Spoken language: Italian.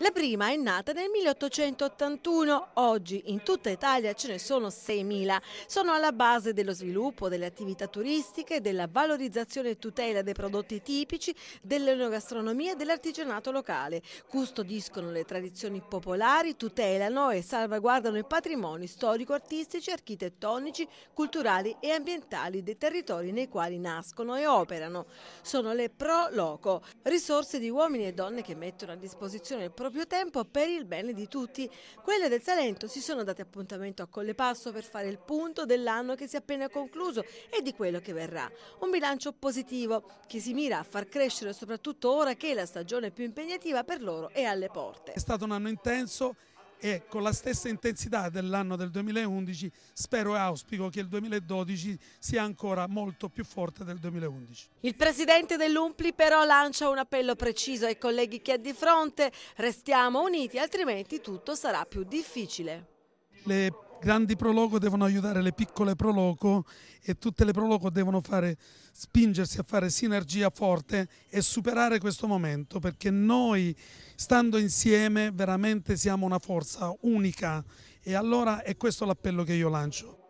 La prima è nata nel 1881, oggi in tutta Italia ce ne sono 6.000. Sono alla base dello sviluppo delle attività turistiche, della valorizzazione e tutela dei prodotti tipici, dell'enogastronomia e dell'artigianato locale. Custodiscono le tradizioni popolari, tutelano e salvaguardano i patrimoni storico-artistici, architettonici, culturali e ambientali dei territori nei quali nascono e operano. Sono le Pro Loco, risorse di uomini e donne che mettono a disposizione il prodotto proprio tempo per il bene di tutti. Quelle del Salento si sono date appuntamento a Collepasso per fare il punto dell'anno che si è appena concluso e di quello che verrà. Un bilancio positivo che si mira a far crescere soprattutto ora che la stagione più impegnativa per loro è alle porte. È stato un anno intenso e con la stessa intensità dell'anno del 2011 spero e auspico che il 2012 sia ancora molto più forte del 2011. Il presidente dell'Umpli però lancia un appello preciso ai colleghi che ha di fronte, restiamo uniti altrimenti tutto sarà più difficile le grandi prologo devono aiutare le piccole prologo e tutte le prologo devono fare, spingersi a fare sinergia forte e superare questo momento perché noi stando insieme veramente siamo una forza unica e allora è questo l'appello che io lancio.